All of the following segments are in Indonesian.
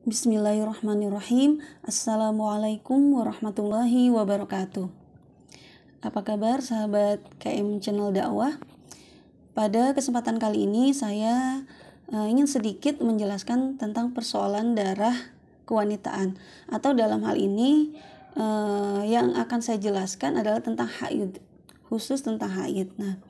Bismillahirrahmanirrahim. Assalamualaikum warahmatullahi wabarakatuh. Apa kabar sahabat KM Channel Dakwah? Pada kesempatan kali ini saya eh, ingin sedikit menjelaskan tentang persoalan darah kewanitaan atau dalam hal ini eh, yang akan saya jelaskan adalah tentang haid, khusus tentang haid. Nah,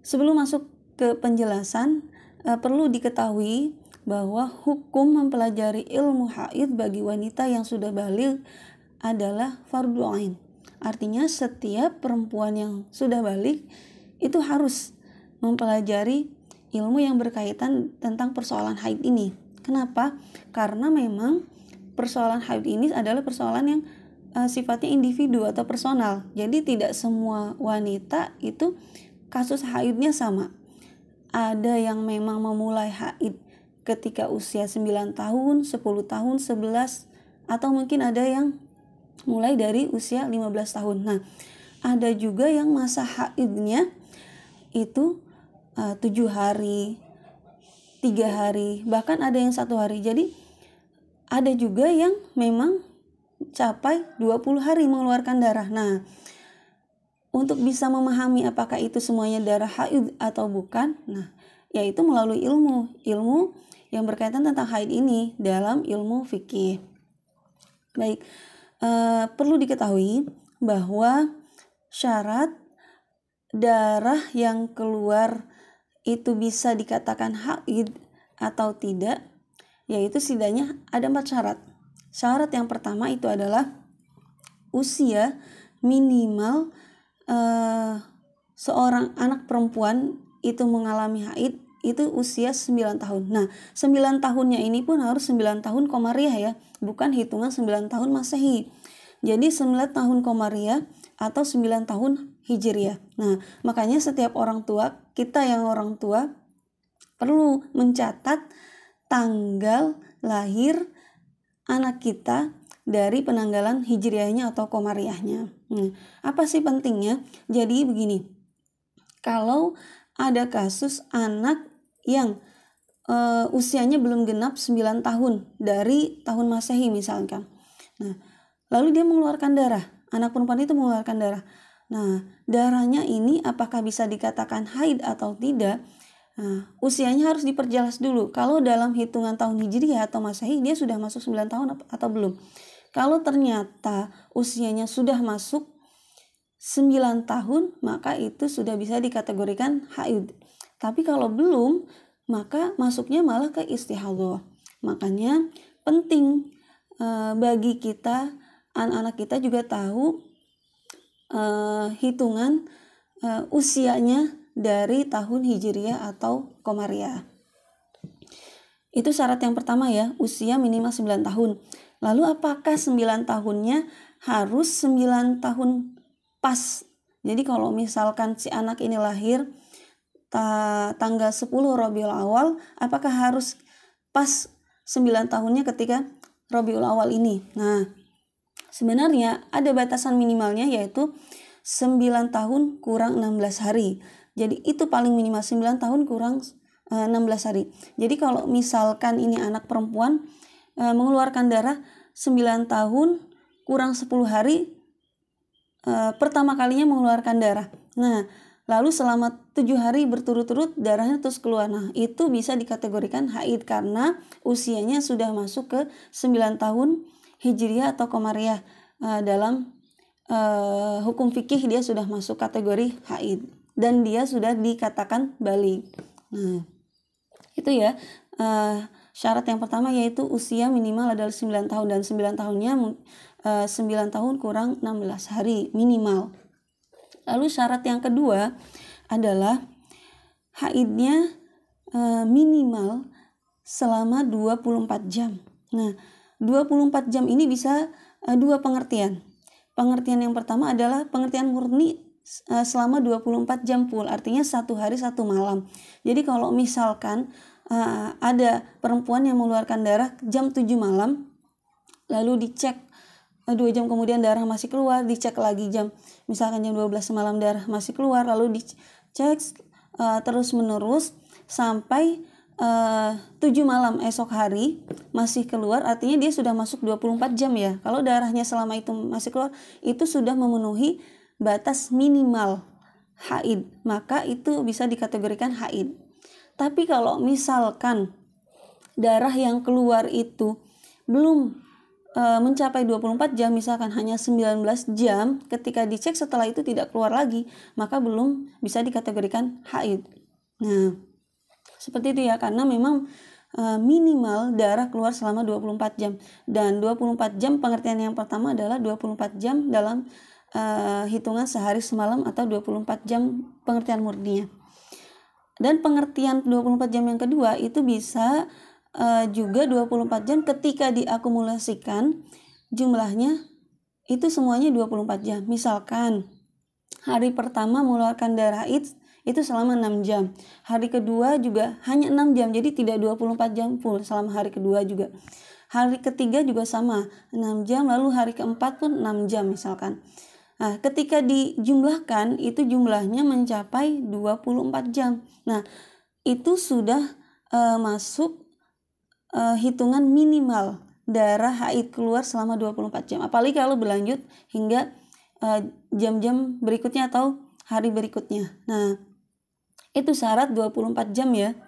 sebelum masuk ke penjelasan eh, perlu diketahui bahwa hukum mempelajari ilmu haid bagi wanita yang sudah balik adalah fardu ain. Artinya setiap perempuan yang sudah balik itu harus mempelajari ilmu yang berkaitan tentang persoalan haid ini. Kenapa? Karena memang persoalan haid ini adalah persoalan yang uh, sifatnya individu atau personal. Jadi tidak semua wanita itu kasus haidnya sama. Ada yang memang memulai haid ketika usia 9 tahun, 10 tahun, 11 atau mungkin ada yang mulai dari usia 15 tahun. Nah, ada juga yang masa haidnya itu eh, tujuh hari, tiga hari, bahkan ada yang satu hari. Jadi ada juga yang memang capai 20 hari mengeluarkan darah. Nah, untuk bisa memahami apakah itu semuanya darah haid atau bukan, nah, yaitu melalui ilmu. Ilmu yang berkaitan tentang haid ini dalam ilmu fikih. Baik, e, perlu diketahui bahwa syarat darah yang keluar itu bisa dikatakan haid atau tidak, yaitu setidaknya ada empat syarat. Syarat yang pertama itu adalah usia minimal e, seorang anak perempuan itu mengalami haid itu usia 9 tahun. Nah, 9 tahunnya ini pun harus 9 tahun komariah ya, bukan hitungan 9 tahun Masehi. Jadi 9 tahun komariah atau 9 tahun Hijriah. Nah, makanya setiap orang tua, kita yang orang tua perlu mencatat tanggal lahir anak kita dari penanggalan Hijriahnya atau komariahnya. Nah, apa sih pentingnya? Jadi begini. Kalau ada kasus anak yang uh, usianya belum genap 9 tahun dari tahun Masehi misalkan. Nah, lalu dia mengeluarkan darah. Anak perempuan itu mengeluarkan darah. Nah, darahnya ini apakah bisa dikatakan haid atau tidak? Nah, usianya harus diperjelas dulu. Kalau dalam hitungan tahun Hijriah atau Masehi dia sudah masuk 9 tahun atau belum. Kalau ternyata usianya sudah masuk 9 tahun, maka itu sudah bisa dikategorikan haid. Tapi kalau belum, maka masuknya malah ke istihadah. Makanya penting e, bagi kita anak-anak kita juga tahu e, hitungan e, usianya dari tahun Hijriah atau Komariah. Itu syarat yang pertama ya, usia minimal 9 tahun. Lalu apakah 9 tahunnya harus 9 tahun pas? Jadi kalau misalkan si anak ini lahir ta tanggal 10 Rabiul Awal apakah harus pas 9 tahunnya ketika Rabiul Awal ini. Nah, sebenarnya ada batasan minimalnya yaitu 9 tahun kurang 16 hari. Jadi itu paling minimal 9 tahun kurang 16 eh, hari. Jadi kalau misalkan ini anak perempuan eh, mengeluarkan darah 9 tahun kurang 10 hari eh, pertama kalinya mengeluarkan darah. Nah, lalu selama tujuh hari berturut-turut darahnya terus keluar. Nah, itu bisa dikategorikan haid karena usianya sudah masuk ke 9 tahun Hijriah atau Komariah. Eh, dalam uh, hukum fikih dia sudah masuk kategori haid dan dia sudah dikatakan balik. Nah, itu ya. Uh, syarat yang pertama yaitu usia minimal adalah 9 tahun dan 9 tahunnya uh, 9 tahun kurang 16 hari minimal. Lalu syarat yang kedua adalah haidnya e, minimal selama 24 jam. Nah, 24 jam ini bisa e, dua pengertian. Pengertian yang pertama adalah pengertian murni e, selama 24 jam full, artinya satu hari satu malam. Jadi kalau misalkan e, ada perempuan yang mengeluarkan darah jam 7 malam lalu dicek Eh, dua jam kemudian darah masih keluar dicek lagi jam misalkan jam 12 malam darah masih keluar lalu dicek uh, eh, terus menerus sampai eh, uh, 7 malam esok hari masih keluar artinya dia sudah masuk 24 jam ya kalau darahnya selama itu masih keluar itu sudah memenuhi batas minimal haid maka itu bisa dikategorikan haid tapi kalau misalkan darah yang keluar itu belum e, mencapai 24 jam misalkan hanya 19 jam ketika dicek setelah itu tidak keluar lagi maka belum bisa dikategorikan haid. Nah, seperti itu ya karena memang eh, minimal darah keluar selama 24 jam dan 24 jam pengertian yang pertama adalah 24 jam dalam e, hitungan sehari semalam atau 24 jam pengertian murninya dan pengertian 24 jam yang kedua itu bisa uh, juga 24 jam ketika diakumulasikan jumlahnya itu semuanya 24 jam. Misalkan hari pertama mengeluarkan darah itu itu selama 6 jam. Hari kedua juga hanya 6 jam, jadi tidak 24 jam full selama hari kedua juga. Hari ketiga juga sama, 6 jam, lalu hari keempat pun 6 jam misalkan. Nah, ketika dijumlahkan itu jumlahnya mencapai 24 jam. Nah, itu sudah e, masuk uh, hitungan minimal darah haid keluar selama 24 jam. Apalagi kalau berlanjut hingga eh, jam-jam uh, berikutnya atau hari berikutnya. Nah, itu syarat 24 jam ya.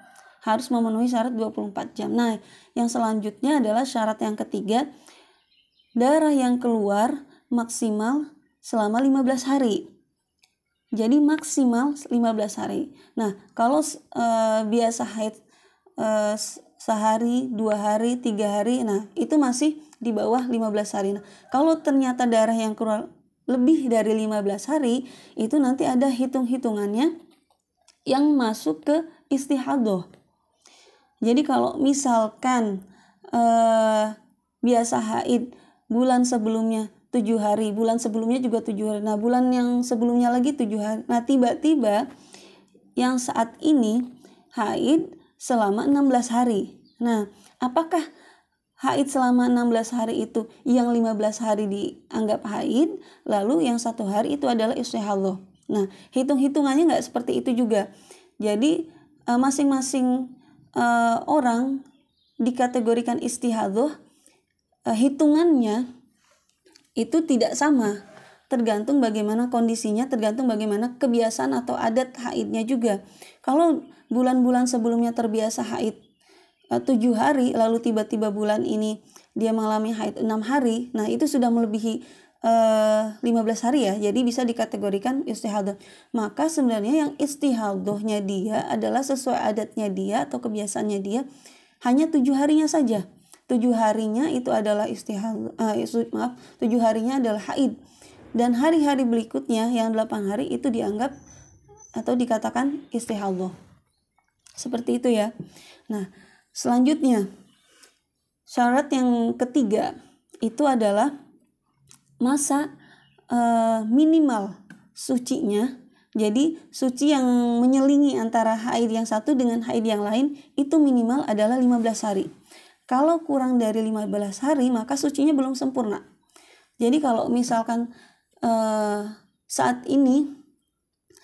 Harus memenuhi syarat 24 jam. Nah, yang selanjutnya adalah syarat yang ketiga. Darah yang keluar maksimal selama 15 hari. Jadi maksimal 15 hari. Nah, kalau uh, biasa haid uh, sehari, dua hari, tiga hari, nah itu masih di bawah 15 hari. Nah, kalau ternyata darah yang keluar lebih dari 15 hari, itu nanti ada hitung-hitungannya yang masuk ke istihadoh. Jadi kalau misalkan eh, biasa haid bulan sebelumnya tujuh hari, bulan sebelumnya juga tujuh hari. Nah, bulan yang sebelumnya lagi tujuh hari. Nah, tiba-tiba yang saat ini haid selama 16 hari. Nah, apakah haid selama 16 hari itu yang 15 hari dianggap haid, lalu yang satu hari itu adalah istihallah. Nah, hitung-hitungannya nggak seperti itu juga. Jadi eh, masing-masing eh, orang dikategorikan istihadhah eh, hitungannya itu tidak sama tergantung bagaimana kondisinya, tergantung bagaimana kebiasaan atau adat haidnya juga. Kalau bulan-bulan sebelumnya terbiasa haid eh, tujuh hari, lalu tiba-tiba bulan ini dia mengalami haid enam hari, nah itu sudah melebihi eh, lima belas hari ya. Jadi bisa dikategorikan istihadah. Maka sebenarnya yang istihadahnya dia adalah sesuai adatnya dia atau kebiasaannya dia hanya tujuh harinya saja. Tujuh harinya itu adalah istihad, uh, eh, maaf, tujuh harinya adalah haid dan hari-hari berikutnya yang 8 hari itu dianggap atau dikatakan istihallah. Seperti itu ya. Nah, selanjutnya syarat yang ketiga itu adalah masa uh, minimal sucinya. Jadi suci yang menyelingi antara haid yang satu dengan haid yang lain itu minimal adalah 15 hari. Kalau kurang dari 15 hari maka sucinya belum sempurna. Jadi kalau misalkan uh, saat ini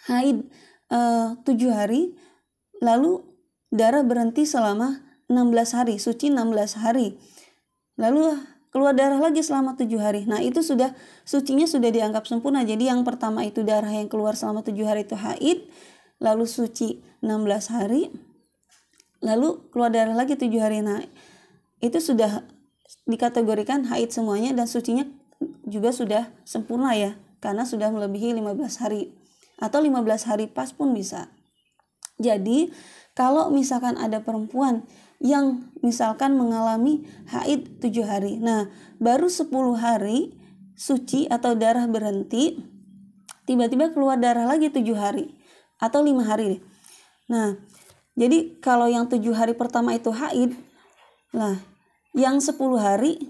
haid eh, tujuh hari lalu darah berhenti selama 16 hari suci 16 hari lalu keluar darah lagi selama tujuh hari nah itu sudah sucinya sudah dianggap sempurna jadi yang pertama itu darah yang keluar selama tujuh hari itu haid lalu suci 16 hari lalu keluar darah lagi tujuh hari nah itu sudah dikategorikan haid semuanya dan sucinya juga sudah sempurna ya karena sudah melebihi 15 hari atau 15 hari pas pun bisa. Jadi kalau misalkan ada perempuan yang misalkan mengalami haid 7 hari. Nah, baru 10 hari suci atau darah berhenti, tiba-tiba keluar darah lagi 7 hari atau 5 hari deh. Nah, jadi kalau yang 7 hari pertama itu haid, lah yang 10 hari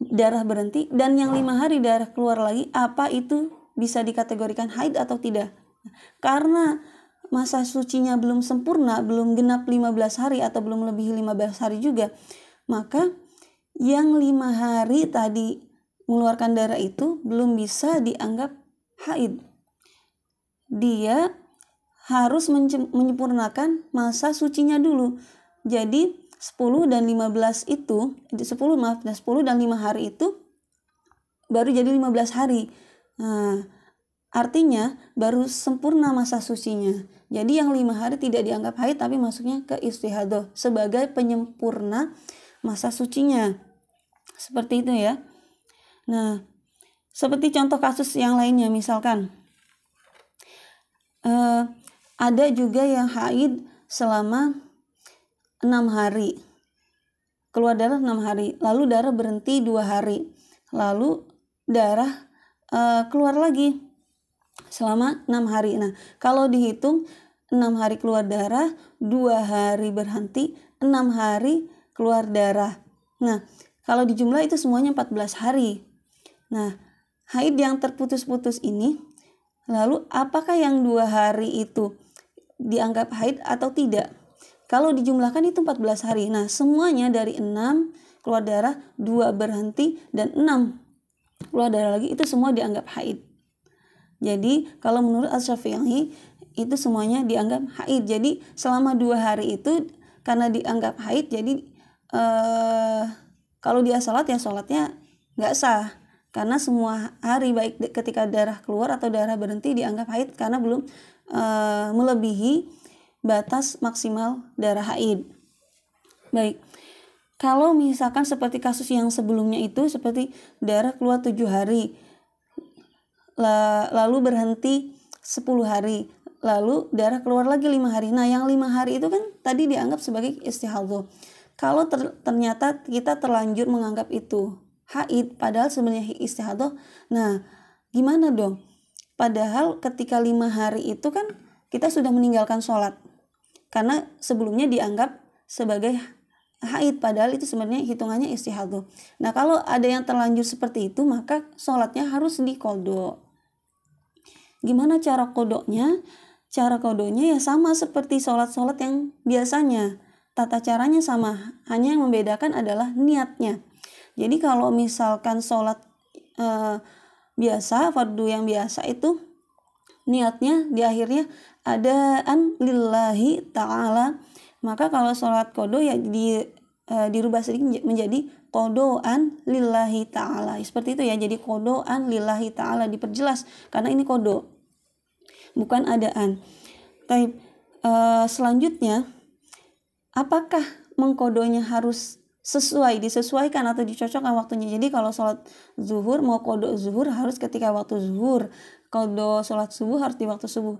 darah berhenti dan yang lima hari darah keluar lagi apa itu bisa dikategorikan haid atau tidak karena masa sucinya belum sempurna belum genap 15 hari atau belum lebih 15 hari juga maka yang lima hari tadi mengeluarkan darah itu belum bisa dianggap haid dia harus menyempurnakan masa sucinya dulu jadi 10 dan 15 itu 10 maaf 10 nah, dan 5 hari itu baru jadi 15 hari. Nah, artinya baru sempurna masa sucinya. Jadi yang 5 hari tidak dianggap haid tapi masuknya ke istihadah sebagai penyempurna masa sucinya. Seperti itu ya. Nah, seperti contoh kasus yang lainnya misalkan eh, ada juga yang haid selama enam hari keluar darah enam hari lalu darah berhenti dua hari lalu darah e, keluar lagi selama enam hari nah kalau dihitung enam hari keluar darah dua hari berhenti enam hari keluar darah nah kalau dijumlah itu semuanya 14 hari nah haid yang terputus-putus ini lalu apakah yang dua hari itu dianggap haid atau tidak kalau dijumlahkan itu 14 hari. Nah, semuanya dari 6 keluar darah, 2 berhenti dan 6 keluar darah lagi itu semua dianggap haid. Jadi, kalau menurut Asy-Syafi'i itu semuanya dianggap haid. Jadi, selama 2 hari itu karena dianggap haid jadi eh kalau dia sholat ya sholatnya nggak sah karena semua hari baik ketika darah keluar atau darah berhenti dianggap haid karena belum eh, melebihi batas maksimal darah haid. Baik. Kalau misalkan seperti kasus yang sebelumnya itu seperti darah keluar tujuh hari lalu berhenti sepuluh hari, lalu darah keluar lagi lima hari. Nah, yang lima hari itu kan tadi dianggap sebagai istihadhah. Kalau ter ternyata kita terlanjur menganggap itu haid padahal sebenarnya istihadhah. Nah, gimana dong? Padahal ketika lima hari itu kan kita sudah meninggalkan sholat karena sebelumnya dianggap sebagai haid padahal itu sebenarnya hitungannya istihadu. Nah kalau ada yang terlanjur seperti itu maka sholatnya harus dikodok. Gimana cara kodoknya? Cara kodoknya ya sama seperti sholat-sholat yang biasanya. Tata caranya sama, hanya yang membedakan adalah niatnya. Jadi kalau misalkan sholat eh, biasa, fardu yang biasa itu niatnya di akhirnya adaan lillahi ta'ala maka kalau sholat kodo ya di uh, dirubah sedikit menjadi kodoan lillahi ta'ala seperti itu ya jadi kodoan lillahi ta'ala diperjelas karena ini kodo bukan adaan Tapi uh, e, selanjutnya apakah mengkodonya harus sesuai disesuaikan atau dicocokkan waktunya jadi kalau sholat zuhur mau kodo zuhur harus ketika waktu zuhur kodo sholat subuh harus di waktu subuh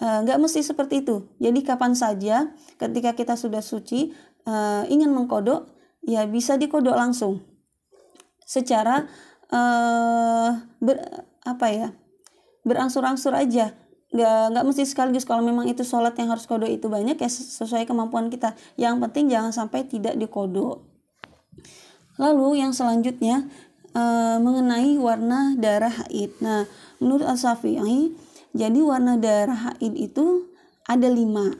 Eh, nggak mesti seperti itu. Jadi kapan saja ketika kita sudah suci eh, ingin mengkodok ya bisa dikodok langsung secara uh, ber, apa ya berangsur-angsur aja nggak nggak mesti sekaligus kalau memang itu sholat yang harus kodok itu banyak ya sesuai kemampuan kita yang penting jangan sampai tidak dikodok lalu yang selanjutnya uh, mengenai warna darah haid nah menurut al jadi warna darah haid itu ada lima.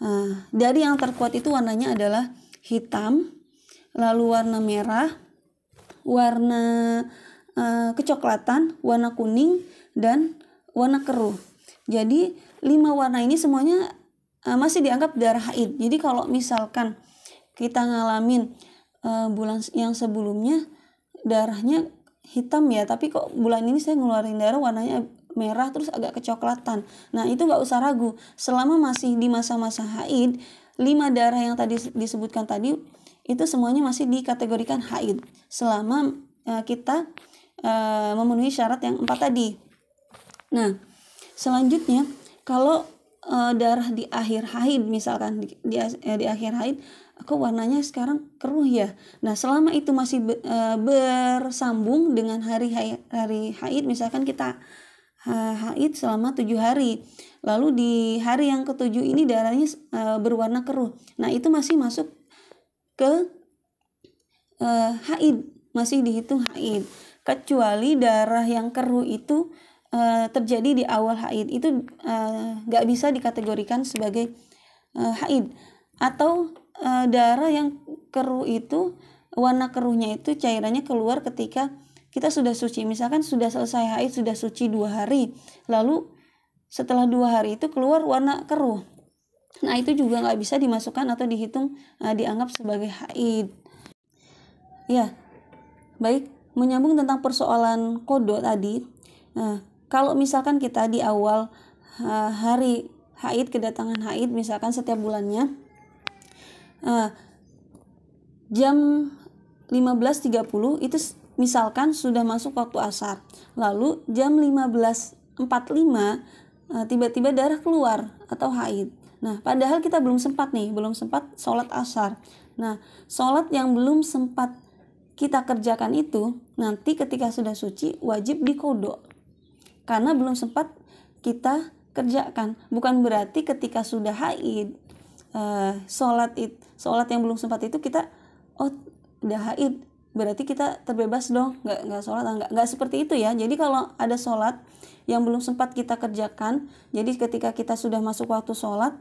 Nah, dari yang terkuat itu warnanya adalah hitam, lalu warna merah, warna uh, kecoklatan, warna kuning, dan warna keruh. Jadi lima warna ini semuanya uh, masih dianggap darah haid. Jadi kalau misalkan kita ngalamin uh, bulan yang sebelumnya darahnya hitam ya, tapi kok bulan ini saya ngeluarin darah warnanya merah terus agak kecoklatan. Nah, itu nggak usah ragu. Selama masih di masa-masa haid, lima darah yang tadi disebutkan tadi itu semuanya masih dikategorikan haid selama uh, kita uh, memenuhi syarat yang empat tadi. Nah, selanjutnya kalau uh, darah di akhir haid misalkan di, di, di akhir haid kok warnanya sekarang keruh ya. Nah, selama itu masih be, uh, bersambung dengan hari hari haid misalkan kita Eh, haid selama tujuh hari. Lalu di hari yang ketujuh ini darahnya eh, berwarna keruh. Nah itu masih masuk ke eh, haid, masih dihitung haid. Kecuali darah yang keruh itu terjadi di awal haid itu nggak bisa dikategorikan sebagai haid atau darah yang keruh itu warna keruhnya itu cairannya keluar ketika kita sudah suci misalkan sudah selesai haid sudah suci dua hari lalu setelah dua hari itu keluar warna keruh nah itu juga nggak bisa dimasukkan atau dihitung uh, dianggap sebagai haid ya baik menyambung tentang persoalan kodo tadi nah kalau misalkan kita di awal uh, hari haid kedatangan haid misalkan setiap bulannya uh, jam 15.30 itu Misalkan sudah masuk waktu asar, lalu jam 15.45 eh, tiba-tiba darah keluar atau haid. Nah, padahal kita belum sempat nih, belum sempat sholat asar. Nah, sholat yang belum sempat kita kerjakan itu nanti ketika sudah suci wajib dikodok karena belum sempat kita kerjakan. Bukan berarti ketika sudah haid eh, sholat it sholat yang belum sempat itu kita oh udah haid berarti kita terbebas dong nggak nggak sholat nggak nggak seperti itu ya jadi kalau ada sholat yang belum sempat kita kerjakan jadi ketika kita sudah masuk waktu sholat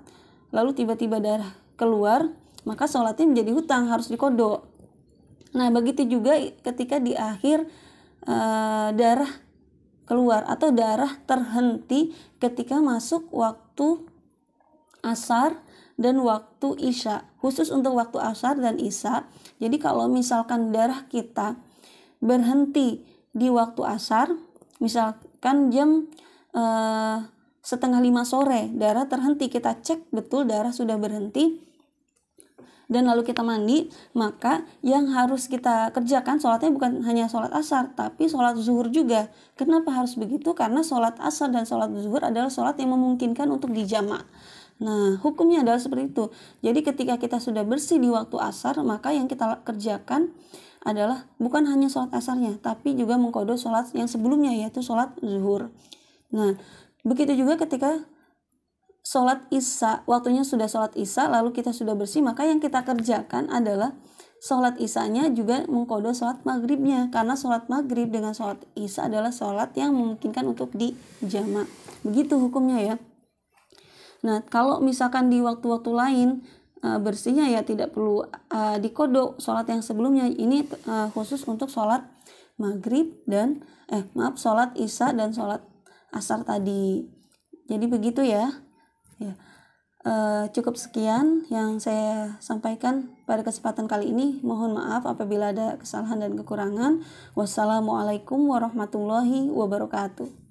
lalu tiba-tiba darah keluar maka sholatnya menjadi hutang harus dikodok nah begitu juga ketika di akhir e, darah keluar atau darah terhenti ketika masuk waktu asar dan waktu Isya, khusus untuk waktu Asar dan Isya. Jadi kalau misalkan darah kita berhenti di waktu Asar, misalkan jam eh, setengah lima sore darah terhenti, kita cek betul darah sudah berhenti, dan lalu kita mandi, maka yang harus kita kerjakan sholatnya bukan hanya sholat asar, tapi sholat zuhur juga. Kenapa harus begitu? Karena sholat asar dan sholat zuhur adalah sholat yang memungkinkan untuk dijamak. Nah, hukumnya adalah seperti itu. Jadi ketika kita sudah bersih di waktu asar, maka yang kita kerjakan adalah bukan hanya sholat asarnya, tapi juga mengkodo sholat yang sebelumnya, yaitu sholat zuhur. Nah, begitu juga ketika sholat isya, waktunya sudah sholat isya, lalu kita sudah bersih, maka yang kita kerjakan adalah sholat isanya juga mengkodo sholat maghribnya karena sholat maghrib dengan sholat isya adalah sholat yang memungkinkan untuk dijamak begitu hukumnya ya Nah, kalau misalkan di waktu-waktu lain eh, bersihnya ya tidak perlu uh, eh, dikodok sholat yang sebelumnya. Ini eh, khusus untuk sholat maghrib dan eh maaf sholat isya dan sholat asar tadi. Jadi begitu ya. Ya. cukup sekian yang saya sampaikan pada kesempatan kali ini. Mohon maaf apabila ada kesalahan dan kekurangan. Wassalamualaikum warahmatullahi wabarakatuh.